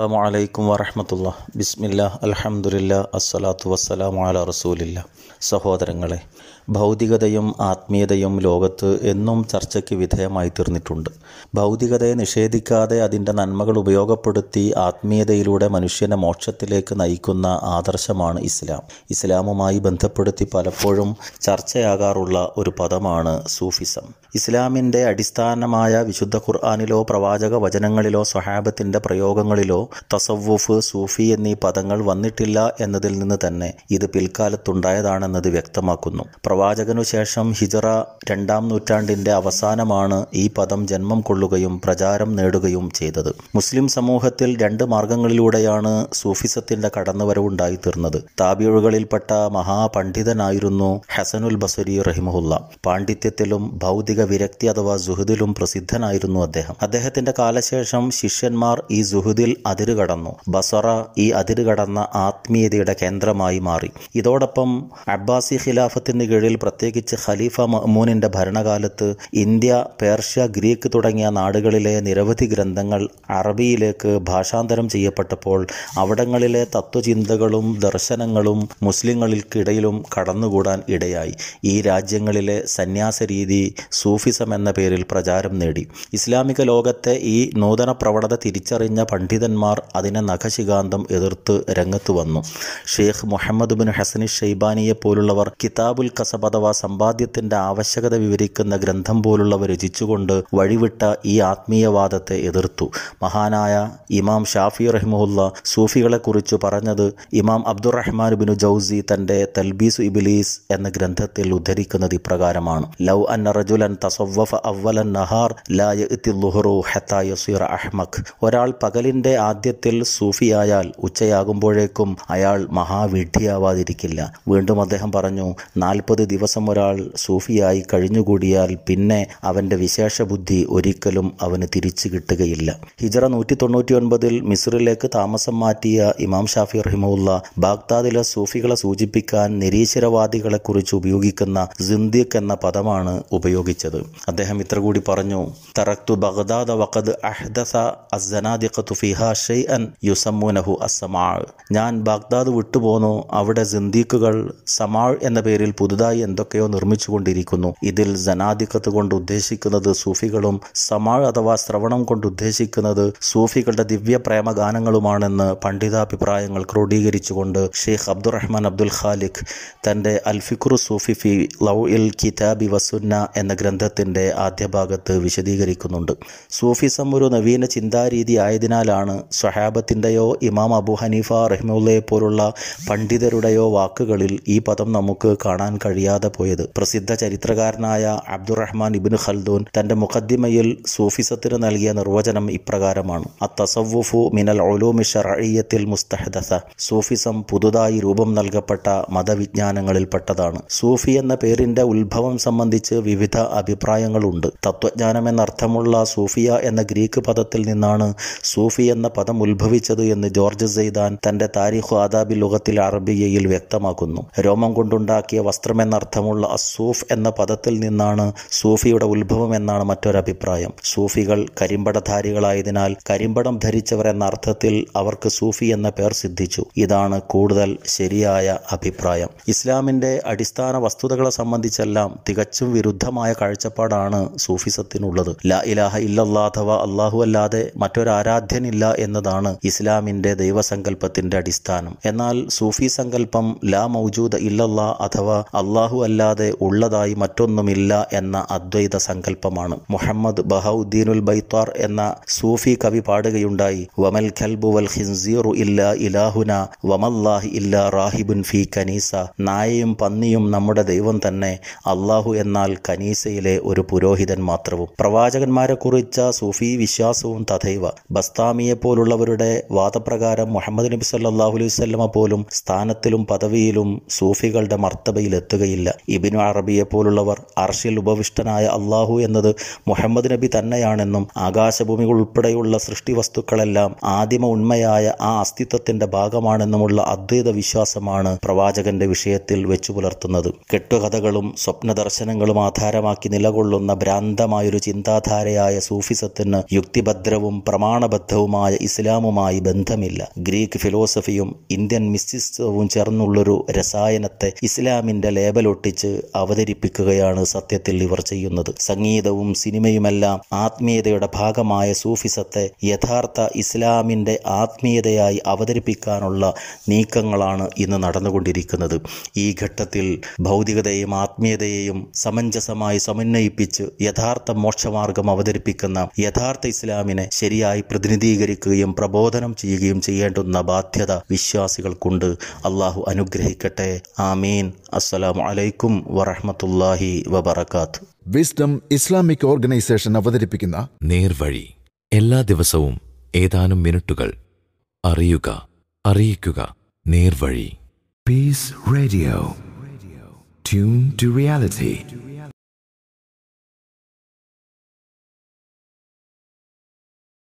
അസ്സാം വലൈക്കും വറഹമത്തുള്ള ബിസ്മില്ല അലഹമുല്ല അസ്സലാത്തു വസ്സലാം അല റസൂലില്ല സഹോദരങ്ങളെ ഭൗതികതയും ആത്മീയതയും ലോകത്ത് എന്നും ചർച്ചയ്ക്ക് വിധേയമായി തീർന്നിട്ടുണ്ട് ഭൗതികതയെ നിഷേധിക്കാതെ അതിൻ്റെ നന്മകൾ ഉപയോഗപ്പെടുത്തി ആത്മീയതയിലൂടെ മനുഷ്യനെ മോക്ഷത്തിലേക്ക് നയിക്കുന്ന ആദർശമാണ് ഇസ്ലാം ഇസ്ലാമുമായി ബന്ധപ്പെടുത്തി പലപ്പോഴും ചർച്ചയാകാറുള്ള ഒരു പദമാണ് സൂഫിസം ഇസ്ലാമിൻ്റെ അടിസ്ഥാനമായ വിശുദ്ധ ഖുർആാനിലോ പ്രവാചക വചനങ്ങളിലോ സ്വഹാബത്തിൻ്റെ പ്രയോഗങ്ങളിലോ തസവ്വുഫ് സൂഫി എന്നീ പദങ്ങൾ വന്നിട്ടില്ല എന്നതിൽ നിന്ന് തന്നെ ഇത് പിൽക്കാലത്തുണ്ടായതാണെന്നത് വ്യക്തമാക്കുന്നു പ്രവാചകനു ശേഷം ഹിജറ രണ്ടാം നൂറ്റാണ്ടിന്റെ അവസാനമാണ് ഈ പദം ജന്മം കൊള്ളുകയും പ്രചാരം നേടുകയും ചെയ്തത് മുസ്ലിം സമൂഹത്തിൽ രണ്ട് മാർഗങ്ങളിലൂടെയാണ് സൂഫിസത്തിൻ്റെ കടന്നുവരവുണ്ടായിത്തീർന്നത് താബിഴുകളിൽപ്പെട്ട മഹാപണ്ഡിതനായിരുന്നു ഹസനുൽ ബസരി റഹിമുല്ല പാണ്ഡിത്യത്തിലും ഭൗതിക വിരക്തി അഥവാ ജുഹുദിലും പ്രസിദ്ധനായിരുന്നു അദ്ദേഹം അദ്ദേഹത്തിന്റെ കാലശേഷം ശിഷ്യന്മാർ ഈ ജുഹുദിൽ അതിരുകടന്നു ബസറ ഈ അതിരുകടന്ന ആത്മീയതയുടെ കേന്ദ്രമായി മാറി ഇതോടൊപ്പം അബ്ബാസി ഖിലാഫത്തിന് കീഴിൽ പ്രത്യേകിച്ച് ഖലീഫ മഹ്മൂനിൻ്റെ ഭരണകാലത്ത് ഇന്ത്യ പേർഷ്യ ഗ്രീക്ക് തുടങ്ങിയ നാടുകളിലെ നിരവധി ഗ്രന്ഥങ്ങൾ അറബിയിലേക്ക് ഭാഷാന്തരം ചെയ്യപ്പെട്ടപ്പോൾ അവിടങ്ങളിലെ തത്വചിന്തകളും ദർശനങ്ങളും മുസ്ലിങ്ങൾക്കിടയിലും കടന്നുകൂടാൻ ഇടയായി ഈ രാജ്യങ്ങളിലെ സന്യാസ രീതി സൂഫിസം എന്ന പേരിൽ പ്രചാരം നേടി ഇസ്ലാമിക ലോകത്തെ ഈ നൂതന പ്രവണത തിരിച്ചറിഞ്ഞ പണ്ഡിതന്മാർ ഉലമാർ അതിനെ നഖശികാന്തം എതിർത്ത് രംഗത്ത് വന്നു ഷെയ്ഖ് മുഹമ്മദ് ബിൻ ഹസനി ഷെയ്ബാനിയെ പോലുള്ളവർ കിതാബുൽ കസബ് അഥവാ സമ്പാദ്യത്തിന്റെ ആവശ്യകത വിവരിക്കുന്ന ഗ്രന്ഥം പോലുള്ളവ രചിച്ചുകൊണ്ട് വഴിവിട്ട ഈ ആത്മീയവാദത്തെ എതിർത്തു മഹാനായ ഇമാം ഷാഫി റഹിമുല്ല സൂഫികളെക്കുറിച്ച് പറഞ്ഞത് ഇമാം അബ്ദുറഹ്മാൻ ബിനു ജൗസി തൻ്റെ തൽബീസു ഇബിലീസ് എന്ന ഗ്രന്ഥത്തിൽ ഉദ്ധരിക്കുന്നത് ഇപ്രകാരമാണ് ലൗ അൻ റജുലൻ തസവ്വഫ അവ്വലൻ നഹാർ ലായ ഹത്താ യസീർ അഹ്മഖ് ഒരാൾ പകലിന്റെ ആദ്യ ആദ്യത്തിൽ സൂഫിയായാൽ ഉച്ചയാകുമ്പോഴേക്കും അയാൾ മഹാവിഡ്ഢിയാവാതിരിക്കില്ല വീണ്ടും അദ്ദേഹം പറഞ്ഞു നാൽപ്പത് ദിവസം ഒരാൾ സൂഫിയായി കഴിഞ്ഞുകൂടിയാൽ പിന്നെ അവൻ്റെ വിശേഷ ബുദ്ധി ഒരിക്കലും അവന് തിരിച്ചു കിട്ടുകയില്ല ഹിജറ നൂറ്റി തൊണ്ണൂറ്റി ഒൻപതിൽ മിസ്രിലേക്ക് താമസം മാറ്റിയ ഇമാം ഷാഫി റഹിമുള്ള ബാഗ്ദാദിലെ സൂഫികളെ സൂചിപ്പിക്കാൻ നിരീശ്വരവാദികളെക്കുറിച്ച് ഉപയോഗിക്കുന്ന സിന്ദിഖ് എന്ന പദമാണ് ഉപയോഗിച്ചത് അദ്ദേഹം ഇത്ര കൂടി പറഞ്ഞു തറക്തു ബഗ്ദാദ വഖദ് അഹ്ദസ അസ്സനാദിഖത്തു ഫിഹ ഷെയ് അൻ യുസമ്മൂനഹു അസമാൾ ഞാൻ ബാഗ്ദാദ് വിട്ടുപോന്നു അവിടെ ജിന്ദീഖുകൾ സമാൾ എന്ന പേരിൽ പുതുതായി എന്തൊക്കെയോ നിർമ്മിച്ചുകൊണ്ടിരിക്കുന്നു ഇതിൽ ജനാധിക്കത്ത് കൊണ്ട് ഉദ്ദേശിക്കുന്നത് സൂഫികളും സമാൾ അഥവാ ശ്രവണം കൊണ്ട് ഉദ്ദേശിക്കുന്നത് സൂഫികളുടെ ദിവ്യപ്രേമ ഗാനങ്ങളുമാണെന്ന് പണ്ഡിതാഭിപ്രായങ്ങൾ ക്രോഡീകരിച്ചുകൊണ്ട് ഷെയ്ഖ് അബ്ദുറഹ്മാൻ അബ്ദുൽ ഖാലിഖ് തൻ്റെ അൽഫിഖുറു സൂഫി ഫി ലൗ ഇൽ കിതാബി വസുന്ന എന്ന ഗ്രന്ഥത്തിൻ്റെ ആദ്യ ഭാഗത്ത് വിശദീകരിക്കുന്നുണ്ട് സൂഫിസം ഒരു നവീന ചിന്താരീതി ആയതിനാലാണ് സഹാബത്തിൻ്റെയോ ഇമാം അബു ഹനീഫ റഹ്മുള്ളയെ പോലുള്ള പണ്ഡിതരുടെയോ വാക്കുകളിൽ ഈ പദം നമുക്ക് കാണാൻ കഴിയാതെ പോയത് പ്രസിദ്ധ ചരിത്രകാരനായ അബ്ദുറഹ്മാൻ ഇബിൻ ഖൽദൂൻ തൻ്റെ മുഖദ്ദിമയിൽ സൂഫിസത്തിന് നൽകിയ നിർവചനം ഇപ്രകാരമാണ് അത്തസവ്വുഫു മിനൽ ഒലൂമി ഷറയ്യത്തിൽ മുസ്തഹദസ സൂഫിസം പുതുതായി രൂപം നൽകപ്പെട്ട മതവിജ്ഞാനങ്ങളിൽപ്പെട്ടതാണ് സൂഫി എന്ന പേരിൻ്റെ ഉത്ഭവം സംബന്ധിച്ച് വിവിധ അഭിപ്രായങ്ങളുണ്ട് തത്വജ്ഞാനം എന്നർത്ഥമുള്ള സൂഫിയ എന്ന ഗ്രീക്ക് പദത്തിൽ നിന്നാണ് സൂഫി എന്ന പദം ഉത്ഭവിച്ചത് എന്ന് ജോർജ് സെയ്ദാൻ തന്റെ താരിഖു ആദാബി ലുഗത്തിൽ അറബിയയിൽ വ്യക്തമാക്കുന്നു രോമം കൊണ്ടുണ്ടാക്കിയ വസ്ത്രമെന്നർത്ഥമുള്ള അസൂഫ് എന്ന പദത്തിൽ നിന്നാണ് സൂഫിയുടെ ഉത്ഭവം എന്നാണ് മറ്റൊരഭിപ്രായം സൂഫികൾ കരിമ്പടധാരികളായതിനാൽ കരിമ്പടം ധരിച്ചവർ എന്ന അർത്ഥത്തിൽ അവർക്ക് സൂഫി എന്ന പേർ സിദ്ധിച്ചു ഇതാണ് കൂടുതൽ ശരിയായ അഭിപ്രായം ഇസ്ലാമിന്റെ അടിസ്ഥാന വസ്തുതകളെ സംബന്ധിച്ചെല്ലാം തികച്ചും വിരുദ്ധമായ കാഴ്ചപ്പാടാണ് സൂഫിസത്തിനുള്ളത് ലാ ഇലാഹ ഇല്ലല്ലാഥവ അള്ളാഹു അല്ലാതെ മറ്റൊരാരാധ്യനില്ല എന്നതാണ് ഇസ്ലാമിന്റെ ദൈവസങ്കല്പത്തിന്റെ അടിസ്ഥാനം എന്നാൽ സൂഫി സങ്കല്പം ലാ മൗജൂദ് ഇല്ലല്ല അഥവാ അള്ളാഹു അല്ലാതെ ഉള്ളതായി മറ്റൊന്നുമില്ല എന്ന അദ്വൈത സങ്കല്പമാണ് മുഹമ്മദ് ബഹൗദ്ദീനുൽ ബൈത്താർ എന്ന സൂഫി കവി പാടുകയുണ്ടായി വമൽ ഖൽബു വൽ ഖിൻസീറു ഇല്ല ഇലാഹുന വമല്ലാഹി ഇല്ല റാഹിബുൻ ഫി കനീസ നായയും പന്നിയും നമ്മുടെ ദൈവം തന്നെ അള്ളാഹു എന്നാൽ കനീസയിലെ ഒരു പുരോഹിതൻ മാത്രവും പ്രവാചകന്മാരെ കുറിച്ച സൂഫി വിശ്വാസവും തഥൈവ ബസ്താമിയെപ്പോൽ പോലുള്ളവരുടെ വാദപ്രകാരം മുഹമ്മദ് നബി സല്ലാഹു അലൈഹി വല്ലമ പോലും സ്ഥാനത്തിലും പദവിയിലും സൂഫികളുടെ മർത്തബയിൽ എത്തുകയില്ല ഇബിനു അറബിയെ പോലുള്ളവർ അർഷിൽ ഉപവിഷ്ടനായ അള്ളാഹു എന്നത് മുഹമ്മദ് നബി തന്നെയാണെന്നും ആകാശഭൂമി ഉൾപ്പെടെയുള്ള സൃഷ്ടി വസ്തുക്കളെല്ലാം ആദിമ ഉണ്മയായ ആ അസ്തിത്വത്തിന്റെ ഭാഗമാണെന്നുമുള്ള അദ്വൈത വിശ്വാസമാണ് പ്രവാചകന്റെ വിഷയത്തിൽ വെച്ചു പുലർത്തുന്നത് കെട്ടുകഥകളും സ്വപ്ന ദർശനങ്ങളും ആധാരമാക്കി നിലകൊള്ളുന്ന ഭ്രാന്തമായൊരു ചിന്താധാരയായ സൂഫിസത്തിന് യുക്തിഭദ്രവും പ്രമാണബദ്ധവുമായ ഇസ്ലാമുമായി ബന്ധമില്ല ഗ്രീക്ക് ഫിലോസഫിയും ഇന്ത്യൻ മിസ്റ്റിസവും ചേർന്നുള്ളൊരു രസായനത്തെ ഇസ്ലാമിന്റെ ലേബലൊട്ടിച്ച് അവതരിപ്പിക്കുകയാണ് സത്യത്തിൽ ഇവർ ചെയ്യുന്നത് സംഗീതവും സിനിമയുമെല്ലാം ആത്മീയതയുടെ ഭാഗമായ സൂഫിസത്തെ യഥാർത്ഥ ഇസ്ലാമിന്റെ ആത്മീയതയായി അവതരിപ്പിക്കാനുള്ള നീക്കങ്ങളാണ് ഇന്ന് നടന്നുകൊണ്ടിരിക്കുന്നത് ഈ ഘട്ടത്തിൽ ഭൗതികതയും ആത്മീയതയെയും സമഞ്ജസമായി സമന്വയിപ്പിച്ച് യഥാർത്ഥ മോക്ഷമാർഗം അവതരിപ്പിക്കുന്ന യഥാർത്ഥ ഇസ്ലാമിനെ ശരിയായി പ്രതിനിധീകരിക്കുക നൽകുകയും പ്രബോധനം ചെയ്യുകയും ചെയ്യേണ്ടുന്ന ബാധ്യത വിശ്വാസികൾക്കുണ്ട് അള്ളാഹു അനുഗ്രഹിക്കട്ടെ ആമീൻ അസ്സലാമു അലൈക്കും വറഹമത്തല്ലാഹി വബർക്കാത്ത് വിസ്ഡം ഇസ്ലാമിക് ഓർഗനൈസേഷൻ അവതരിപ്പിക്കുന്ന നേർവഴി എല്ലാ ദിവസവും ഏതാനും മിനിറ്റുകൾ അറിയുക അറിയിക്കുക നേർവഴി Peace Radio tune to reality